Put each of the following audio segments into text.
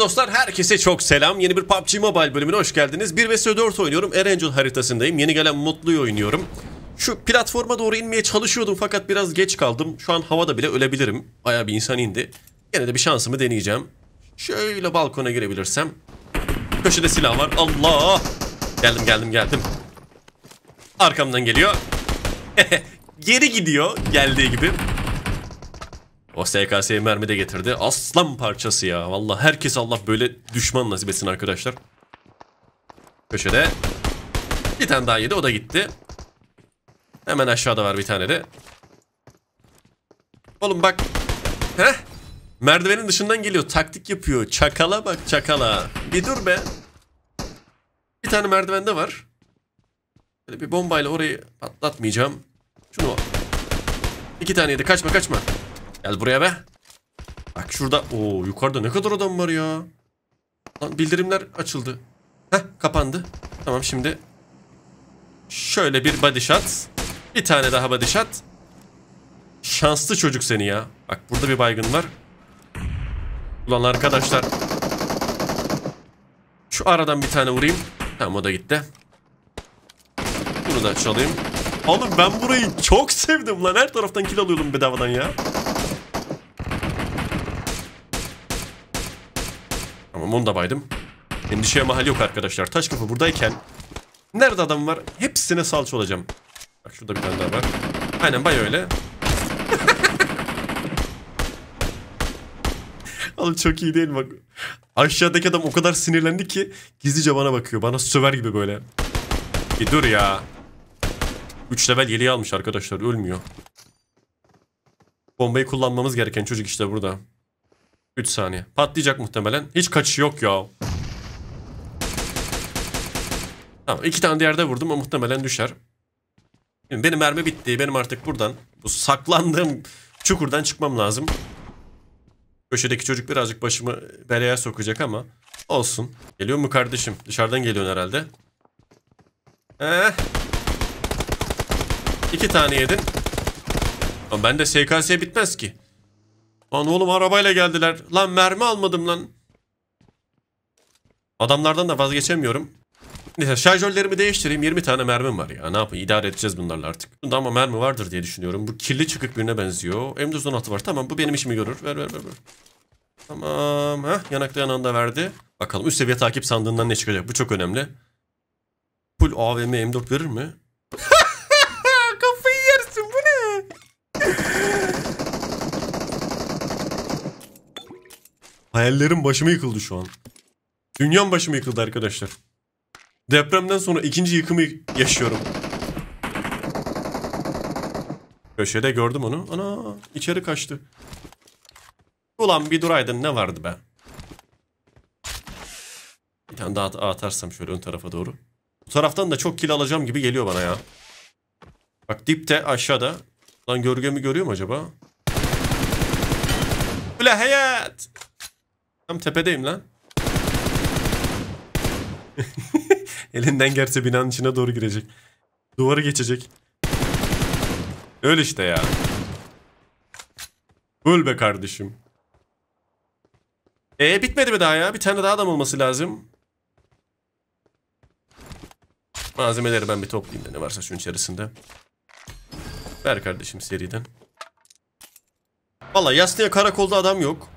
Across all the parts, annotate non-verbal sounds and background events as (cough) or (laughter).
dostlar herkese çok selam. Yeni bir PUBG Mobile bölümüne hoş geldiniz. 1 vs 4 oynuyorum. Erangel haritasındayım. Yeni gelen Mutlu'yu oynuyorum. Şu platforma doğru inmeye çalışıyordum fakat biraz geç kaldım. Şu an havada bile ölebilirim. Baya bir insan indi. Yine de bir şansımı deneyeceğim. Şöyle balkona girebilirsem. Köşede silah var. Allah! Geldim geldim geldim. Arkamdan geliyor. (laughs) Geri gidiyor geldiği gibi. O SKS'ye mermi de getirdi. Aslan parçası ya. Valla herkes Allah böyle düşman nasip etsin arkadaşlar. Köşede. Bir tane daha yedi. O da gitti. Hemen aşağıda var bir tane de. Oğlum bak. Heh. Merdivenin dışından geliyor. Taktik yapıyor. Çakala bak çakala. Bir dur be. Bir tane merdivende var. Böyle bir bombayla orayı patlatmayacağım. Şunu İki taneydi. Kaçma kaçma. Gel buraya be. Bak şurada. Oo yukarıda ne kadar adam var ya. Lan bildirimler açıldı. Heh kapandı. Tamam şimdi. Şöyle bir body shot. Bir tane daha body shot. Şanslı çocuk seni ya. Bak burada bir baygın var. Ulan arkadaşlar. Şu aradan bir tane vurayım. Tamam o da gitti. Bunu da çalayım. Oğlum ben burayı çok sevdim lan. Her taraftan kill alıyordum bedavadan ya. Tamam onu da baydım. Endişeye mahal yok arkadaşlar. Taş kafa buradayken nerede adam var? Hepsine salça olacağım. Bak şurada bir tane daha var. Aynen bay öyle. (laughs) Oğlum çok iyi değil Bak. Aşağıdaki adam o kadar sinirlendi ki gizlice bana bakıyor. Bana söver gibi böyle. Bir e dur ya. 3 level yeleği almış arkadaşlar. Ölmüyor. Bombayı kullanmamız gereken çocuk işte burada. 3 saniye. Patlayacak muhtemelen. Hiç kaçış yok ya. Tamam iki tane de yerde vurdum ama muhtemelen düşer. Şimdi benim mermi bitti. Benim artık buradan bu saklandığım çukurdan çıkmam lazım. Köşedeki çocuk birazcık başımı belaya sokacak ama olsun. Geliyor mu kardeşim? Dışarıdan geliyorsun herhalde. Eh. İki tane yedin. Ama bende SKS bitmez ki. Lan oğlum arabayla geldiler. Lan mermi almadım lan. Adamlardan da vazgeçemiyorum. Neyse şarjörlerimi değiştireyim. 20 tane mermim var ya. Ne yapayım? İdare edeceğiz bunlarla artık. Bunda ama mermi vardır diye düşünüyorum. Bu kirli çıkık birine benziyor. M416 var. Tamam bu benim işimi görür. Ver ver ver. ver. Tamam. Heh, yanakta yananda verdi. Bakalım üst seviye takip sandığından ne çıkacak. Bu çok önemli. Full AVM M4 verir mi? Hayallerim başımı yıkıldı şu an. Dünyam başımı yıkıldı arkadaşlar. Depremden sonra ikinci yıkımı yaşıyorum. Köşede gördüm onu. Ana içeri kaçtı. Ulan bir duraydın ne vardı be? Bir tane daha atarsam şöyle ön tarafa doğru. Bu taraftan da çok kil alacağım gibi geliyor bana ya. Bak dipte aşağıda. Lan gölgemi görüyor mu acaba? Ula hayat! Tam tepedeyim lan. (laughs) Elinden gelse binanın içine doğru girecek. Duvarı geçecek. Öl işte ya. Öl be kardeşim. Ee bitmedi mi daha ya? Bir tane daha adam olması lazım. Malzemeleri ben bir toplayayım da ne varsa şu içerisinde. Ver kardeşim seriden. Valla yastığa karakolda adam yok.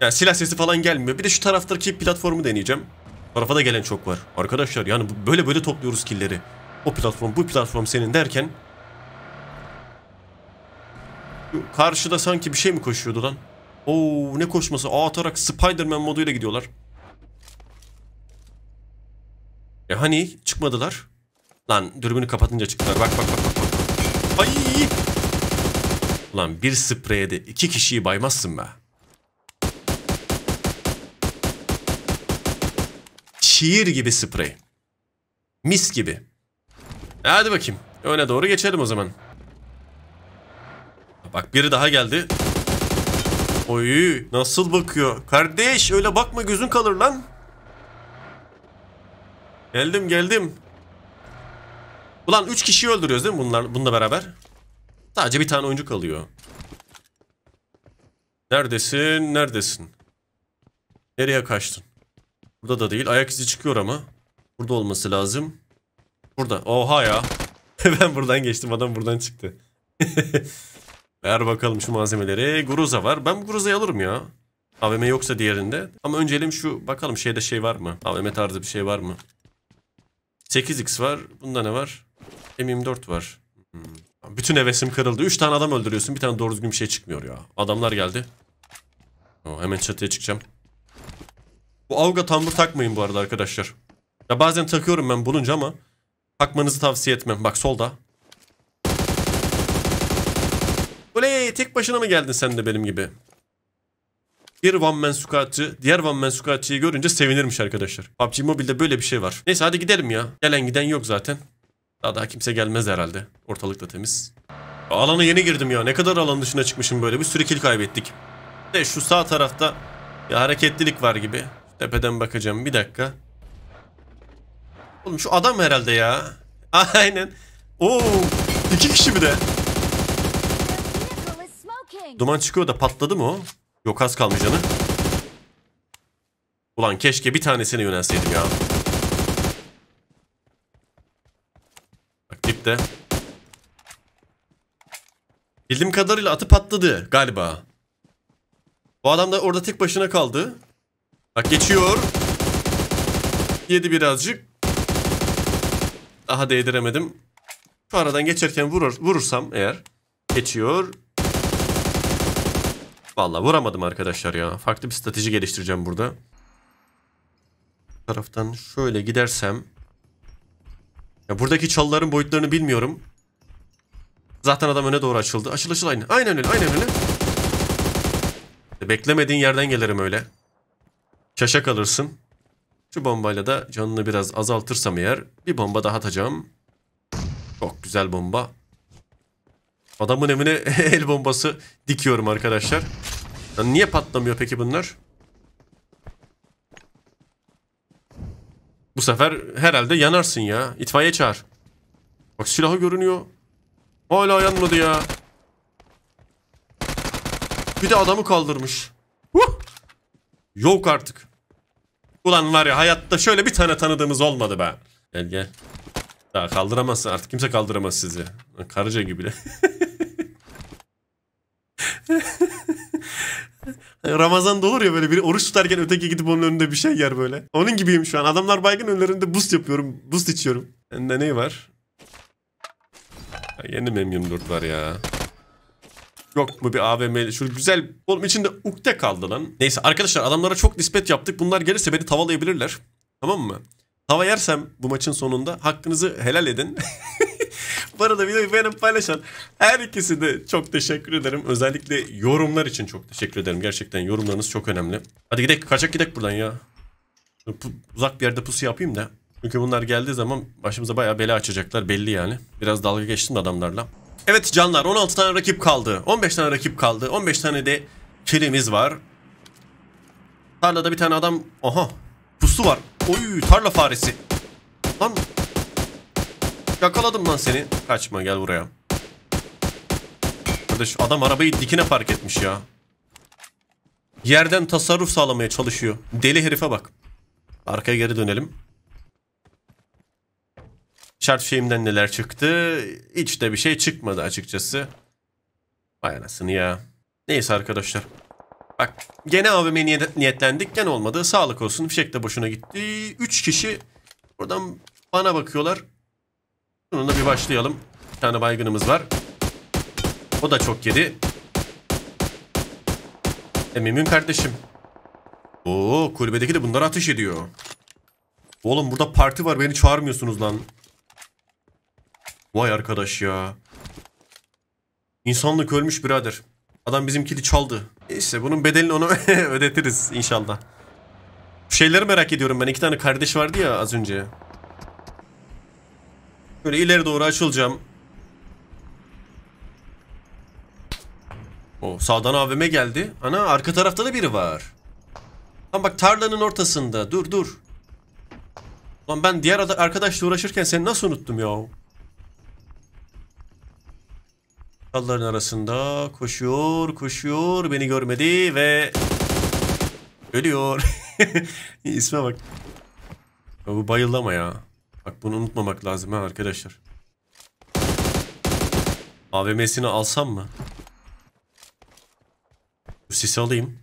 Yani silah sesi falan gelmiyor. Bir de şu taraftaki platformu deneyeceğim. Tarafa da gelen çok var. Arkadaşlar yani böyle böyle topluyoruz killeri. O platform bu platform senin derken. Karşıda sanki bir şey mi koşuyordu lan? Oo ne koşması? A atarak Spiderman moduyla gidiyorlar. E hani çıkmadılar? Lan dürbünü kapatınca çıktılar. Bak bak bak. bak. Ay! Lan bir spreye iki kişiyi baymazsın be. şiir gibi sprey. Mis gibi. E, hadi bakayım. Öne doğru geçelim o zaman. Bak biri daha geldi. Oy nasıl bakıyor? Kardeş öyle bakma gözün kalır lan. Geldim geldim. Ulan 3 kişiyi öldürüyoruz değil mi bunlar, bununla beraber? Sadece bir tane oyuncu kalıyor. Neredesin? Neredesin? Nereye kaçtın? Burada da değil. Ayak izi çıkıyor ama. Burada olması lazım. Burada. Oha ya. (laughs) ben buradan geçtim. Adam buradan çıktı. (laughs) Ver bakalım şu malzemeleri. Guruza var. Ben bu guruzayı alırım ya. AVM yoksa diğerinde. Ama öncelim şu bakalım şeyde şey var mı? AVM tarzı bir şey var mı? 8x var. Bunda ne var? M24 var. Hmm. Bütün hevesim kırıldı. 3 tane adam öldürüyorsun. Bir tane doğru düzgün bir şey çıkmıyor ya. Adamlar geldi. Oh, hemen çatıya çıkacağım. Bu auga Tumbler takmayın bu arada arkadaşlar. Ya bazen takıyorum ben bulunca ama takmanızı tavsiye etmem. Bak solda. Oley tek başına mı geldin sen de benim gibi? Bir One Man Squat'çı diğer One Man Squat'çıyı görünce sevinirmiş arkadaşlar. PUBG Mobile'de böyle bir şey var. Neyse hadi gidelim ya. Gelen giden yok zaten. Daha daha kimse gelmez herhalde. Ortalık da temiz. Alana yeni girdim ya. Ne kadar alan dışına çıkmışım böyle. Bir sürü kill kaybettik. De şu sağ tarafta bir hareketlilik var gibi. Tepeden bakacağım. Bir dakika. Oğlum şu adam herhalde ya. (laughs) Aynen. Oo, iki kişi bir de. Duman çıkıyor da patladı mı o? Yok az kalmış canı. Ulan keşke bir tanesini yönelseydim ya. Bak dipte. Bildiğim kadarıyla atı patladı galiba. Bu adam da orada tek başına kaldı. Bak geçiyor. Yedi birazcık. Daha değdiremedim. Şu aradan geçerken vurur, vurursam eğer. Geçiyor. Vallahi vuramadım arkadaşlar ya. Farklı bir strateji geliştireceğim burada. Bu taraftan şöyle gidersem. Ya buradaki çalıların boyutlarını bilmiyorum. Zaten adam öne doğru açıldı. Açıl açıl aynı. Aynen öyle aynen öyle. Beklemediğin yerden gelirim öyle. Şaşa kalırsın. Şu bombayla da canını biraz azaltırsam eğer bir bomba daha atacağım. Çok güzel bomba. Adamın evine (laughs) el bombası dikiyorum arkadaşlar. Yani niye patlamıyor peki bunlar? Bu sefer herhalde yanarsın ya. İtfaiye çağır. Bak silahı görünüyor. Hala yanmadı ya. Bir de adamı kaldırmış. Huh! Yok artık. Ulan var ya hayatta şöyle bir tane tanıdığımız olmadı be. Gel gel. Daha kaldıramazsın artık kimse kaldıramaz sizi. Karıca gibi bile. (laughs) Ramazan olur ya böyle bir oruç tutarken öteki gidip onun önünde bir şey yer böyle. Onun gibiyim şu an. Adamlar baygın önlerinde boost yapıyorum. Boost içiyorum. Bende ne var? Ya yeni mem var ya. Yok mu bir AVM? Şu güzel... Oğlum içinde ukde kaldı lan. Neyse arkadaşlar adamlara çok nispet yaptık. Bunlar gelirse beni tavalayabilirler. Tamam mı? Tava yersem bu maçın sonunda hakkınızı helal edin. (laughs) bu arada videoyu beğenip paylaşan her ikisi de çok teşekkür ederim. Özellikle yorumlar için çok teşekkür ederim. Gerçekten yorumlarınız çok önemli. Hadi gidelim kaçak gidelim buradan ya. Uzak bir yerde pusu yapayım da. Çünkü bunlar geldiği zaman başımıza bayağı bela açacaklar belli yani. Biraz dalga geçtim adamlarla. Evet canlar 16 tane rakip kaldı. 15 tane rakip kaldı. 15 tane de kilimiz var. Tarlada bir tane adam... Aha pusu var. Oy tarla faresi. Lan yakaladım lan seni. Kaçma gel buraya. Kardeş adam arabayı dikine park etmiş ya. Yerden tasarruf sağlamaya çalışıyor. Deli herife bak. Arkaya geri dönelim chart şeyimden neler çıktı. Hiç de bir şey çıkmadı açıkçası. Vay anasını ya. Neyse arkadaşlar. Bak gene AVM'ye niyet niyetlendik. Gene olmadı. Sağlık olsun. Fişek de boşuna gitti. 3 kişi buradan bana bakıyorlar. Bununla bir başlayalım. Bir tane baygınımız var. O da çok yedi. E kardeşim. Oo kulübedeki de bunlar atış ediyor. Oğlum burada parti var beni çağırmıyorsunuz lan. Vay arkadaş ya. İnsanlık ölmüş birader. Adam bizim kili çaldı. İşte bunun bedelini ona (laughs) ödetiriz inşallah. Bu şeyleri merak ediyorum ben. İki tane kardeş vardı ya az önce. Böyle ileri doğru açılacağım. O sağdan AVM geldi. Ana arka tarafta da biri var. Lan bak tarlanın ortasında. Dur dur. Lan ben diğer arkadaşla uğraşırken seni nasıl unuttum ya? Dalların arasında koşuyor, koşuyor. Beni görmedi ve ölüyor. (laughs) İsme bak. Ya bu bayıllama ya. Bak bunu unutmamak lazım ha arkadaşlar. AVM'sini alsam mı? Bu sisi alayım.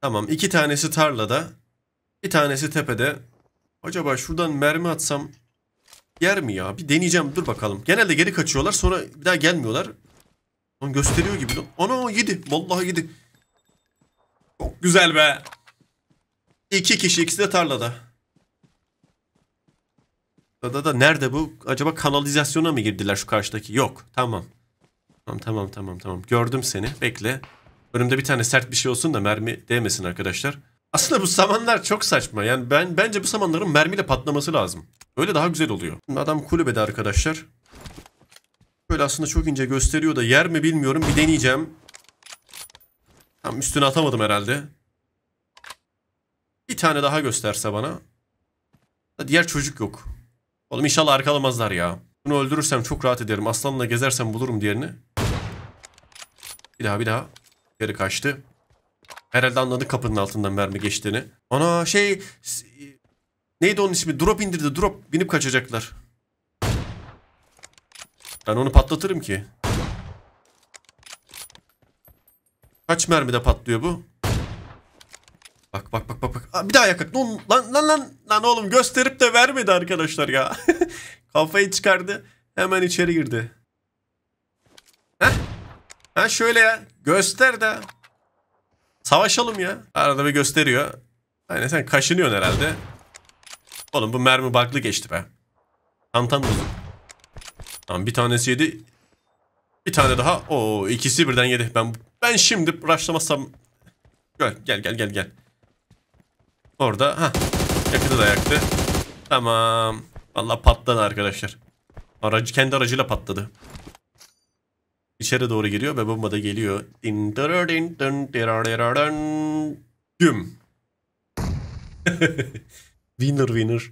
Tamam iki tanesi tarlada. Bir tanesi tepede. Acaba şuradan mermi atsam yer mi ya? Bir deneyeceğim dur bakalım. Genelde geri kaçıyorlar sonra bir daha gelmiyorlar. Lan gösteriyor gibi lan. Ana yedi. Vallahi yedi. Çok güzel be. İki kişi ikisi de tarlada. Da da nerede bu? Acaba kanalizasyona mı girdiler şu karşıdaki? Yok. Tamam. Tamam tamam tamam tamam. Gördüm seni. Bekle. Önümde bir tane sert bir şey olsun da mermi değmesin arkadaşlar. Aslında bu samanlar çok saçma. Yani ben bence bu samanların mermiyle patlaması lazım. Öyle daha güzel oluyor. adam kulübede arkadaşlar şöyle aslında çok ince gösteriyor da yer mi bilmiyorum. Bir deneyeceğim. Tam üstüne atamadım herhalde. Bir tane daha gösterse bana. Diğer çocuk yok. Oğlum inşallah arkalamazlar ya. Bunu öldürürsem çok rahat ederim. Aslanla gezersem bulurum diğerini. Bir daha bir daha. Geri kaçtı. Herhalde anladı kapının altından mermi geçtiğini. Ana şey... Neydi onun ismi? Drop indirdi. Drop. Binip kaçacaklar. Ben onu patlatırım ki. Kaç mermi de patlıyor bu? Bak bak bak bak bak. bir daha yakak. Lan lan lan lan oğlum gösterip de vermedi arkadaşlar ya. (laughs) Kafayı çıkardı. Hemen içeri girdi. Heh. Ha şöyle ya. Göster de. Savaşalım ya. Arada bir gösteriyor. Aynen sen kaşınıyorsun herhalde. Oğlum bu mermi baklı geçti be. Tantan bozuk. Tamam bir tanesi yedi. Bir tane daha. O ikisi birden yedi. Ben ben şimdi rushlamazsam gel gel gel gel gel. Orada ha yakıtı da yaktı. Tamam. Valla patladı arkadaşlar. Aracı kendi aracıyla patladı. İçeri doğru giriyor ve bomba da geliyor. Din din din Güm. (laughs) winner winner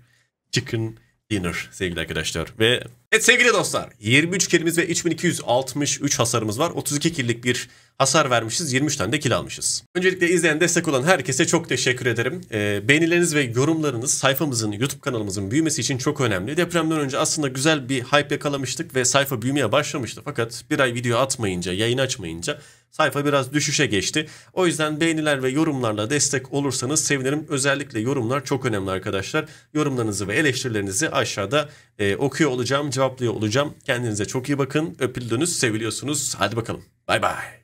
chicken dinner sevgili arkadaşlar ve Evet sevgili dostlar 23 kilimiz ve 3263 hasarımız var. 32 killik bir hasar vermişiz. 23 tane de kill almışız. Öncelikle izleyen destek olan herkese çok teşekkür ederim. E, beğenileriniz ve yorumlarınız sayfamızın YouTube kanalımızın büyümesi için çok önemli. Depremden önce aslında güzel bir hype yakalamıştık ve sayfa büyümeye başlamıştı. Fakat bir ay video atmayınca yayın açmayınca sayfa biraz düşüşe geçti. O yüzden beğeniler ve yorumlarla destek olursanız sevinirim. Özellikle yorumlar çok önemli arkadaşlar. Yorumlarınızı ve eleştirilerinizi aşağıda e, okuyor olacağım, cevaplıyor olacağım. Kendinize çok iyi bakın. Öpüldünüz, seviliyorsunuz. Hadi bakalım. Bay bay.